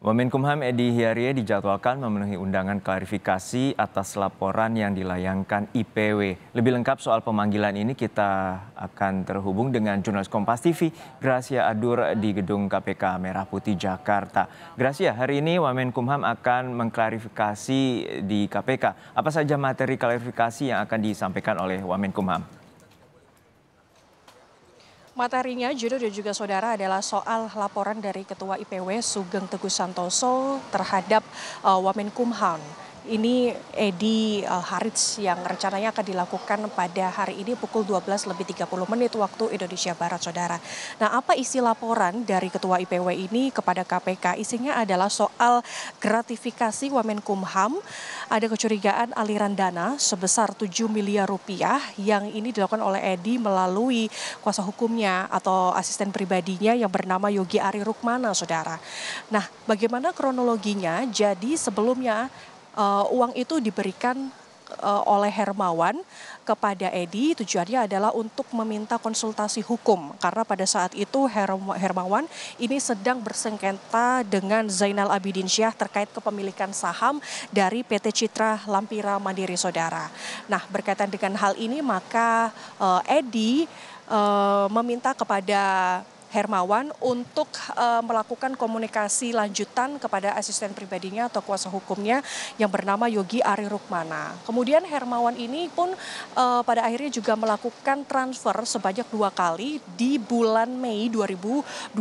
Wamenkumham Edi Hiarie dijadwalkan memenuhi undangan klarifikasi atas laporan yang dilayangkan IPW. Lebih lengkap soal pemanggilan ini kita akan terhubung dengan jurnalis Kompas TV Gracia Adur di gedung KPK Merah Putih Jakarta. Gracia, hari ini Wamenkumham akan mengklarifikasi di KPK. Apa saja materi klarifikasi yang akan disampaikan oleh Wamenkumham? Materinya, judul dan juga Saudara adalah soal laporan dari Ketua IPW Sugeng Teguh Santoso terhadap uh, Wamenkumham ini edi eh, harits yang rencananya akan dilakukan pada hari ini pukul 12 lebih 30 menit waktu Indonesia Barat, Saudara. Nah, apa isi laporan dari Ketua IPW ini kepada KPK? Isinya adalah soal gratifikasi Wamenkumham, ada kecurigaan aliran dana sebesar 7 miliar rupiah yang ini dilakukan oleh Edi melalui kuasa hukumnya atau asisten pribadinya yang bernama Yogi Ari Rukmana, Saudara. Nah, bagaimana kronologinya? Jadi sebelumnya Eh, uang itu diberikan eh, oleh Hermawan kepada Edi tujuannya adalah untuk meminta konsultasi hukum karena pada saat itu Hermawan ini sedang bersengketa dengan Zainal Abidin Syah terkait kepemilikan saham dari PT Citra Lampira Mandiri Saudara. Nah berkaitan dengan hal ini maka eh, Edi meminta kepada Hermawan untuk eh, melakukan komunikasi lanjutan kepada asisten pribadinya atau kuasa hukumnya yang bernama Yogi Ari Rukmana. Kemudian Hermawan ini pun eh, pada akhirnya juga melakukan transfer sebanyak dua kali di bulan Mei 2022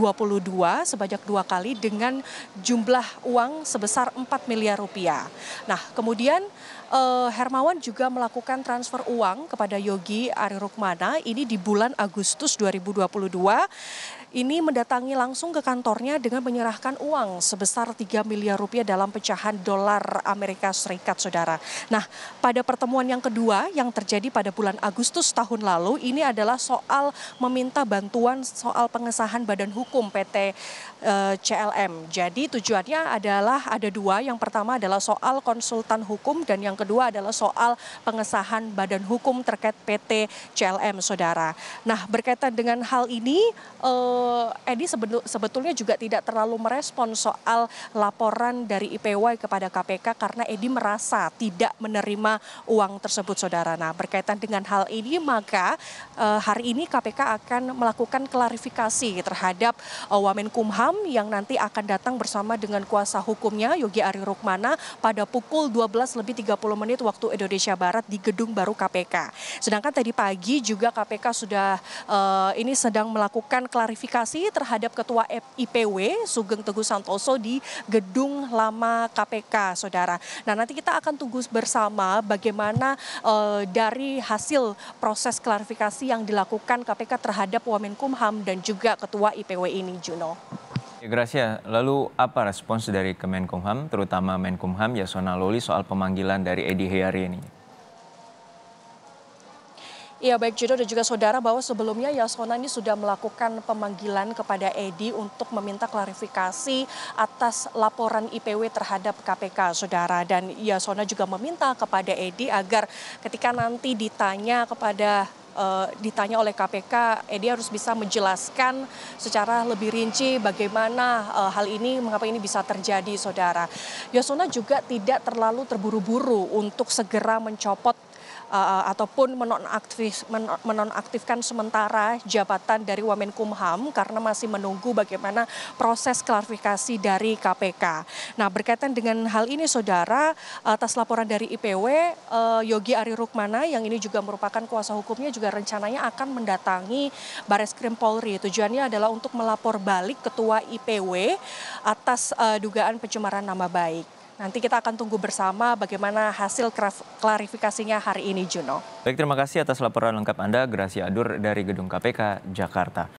sebanyak dua kali dengan jumlah uang sebesar 4 miliar rupiah. Nah kemudian eh, Hermawan juga melakukan transfer uang kepada Yogi Ari Rukmana ini di bulan Agustus 2022 ini mendatangi langsung ke kantornya dengan menyerahkan uang sebesar 3 miliar rupiah dalam pecahan dolar Amerika Serikat, Saudara. Nah, pada pertemuan yang kedua yang terjadi pada bulan Agustus tahun lalu, ini adalah soal meminta bantuan soal pengesahan badan hukum PT eh, CLM. Jadi tujuannya adalah ada dua, yang pertama adalah soal konsultan hukum dan yang kedua adalah soal pengesahan badan hukum terkait PT CLM, Saudara. Nah, berkaitan dengan hal ini eh, Edi sebetulnya juga tidak terlalu merespon soal laporan dari IPW kepada KPK karena Edi merasa tidak menerima uang tersebut saudara. Nah berkaitan dengan hal ini maka eh, hari ini KPK akan melakukan klarifikasi terhadap eh, Wamen Kumham yang nanti akan datang bersama dengan kuasa hukumnya Yogi Ari Rukmana pada pukul 12 lebih 30 menit waktu Indonesia Barat di gedung baru KPK. Sedangkan tadi pagi juga KPK sudah eh, ini sedang melakukan klarifikasi klarifikasi terhadap Ketua IPW Sugeng Teguh Santoso di Gedung Lama KPK, Saudara. Nah, nanti kita akan tunggu bersama bagaimana uh, dari hasil proses klarifikasi yang dilakukan KPK terhadap Wamenkumham dan juga Ketua IPW ini, Juno. Ya, Gracia, lalu apa respons dari Kemenkumham, terutama Menkumham Yasona Loli soal pemanggilan dari Edi Heyari ini? Ya baik Judo dan juga saudara bahwa sebelumnya Yasona ini sudah melakukan pemanggilan kepada Edi untuk meminta klarifikasi atas laporan IPW terhadap KPK saudara dan Yasona juga meminta kepada Edi agar ketika nanti ditanya kepada uh, ditanya oleh KPK, Edi harus bisa menjelaskan secara lebih rinci bagaimana uh, hal ini, mengapa ini bisa terjadi, saudara. Yasona juga tidak terlalu terburu-buru untuk segera mencopot Eh, ataupun menonaktif, menonaktifkan sementara jabatan dari Wamenkumham karena masih menunggu bagaimana proses klarifikasi dari KPK. Nah berkaitan dengan hal ini saudara atas laporan dari IPW eh, Yogi Ari Rukmana yang ini juga merupakan kuasa hukumnya juga rencananya akan mendatangi Baris Krim Polri. Tujuannya adalah untuk melapor balik ketua IPW atas eh, dugaan pencemaran nama baik. Nanti kita akan tunggu bersama bagaimana hasil klarifikasinya hari ini, Juno. Baik, terima kasih atas laporan lengkap Anda, Gracia Adur dari Gedung KPK, Jakarta.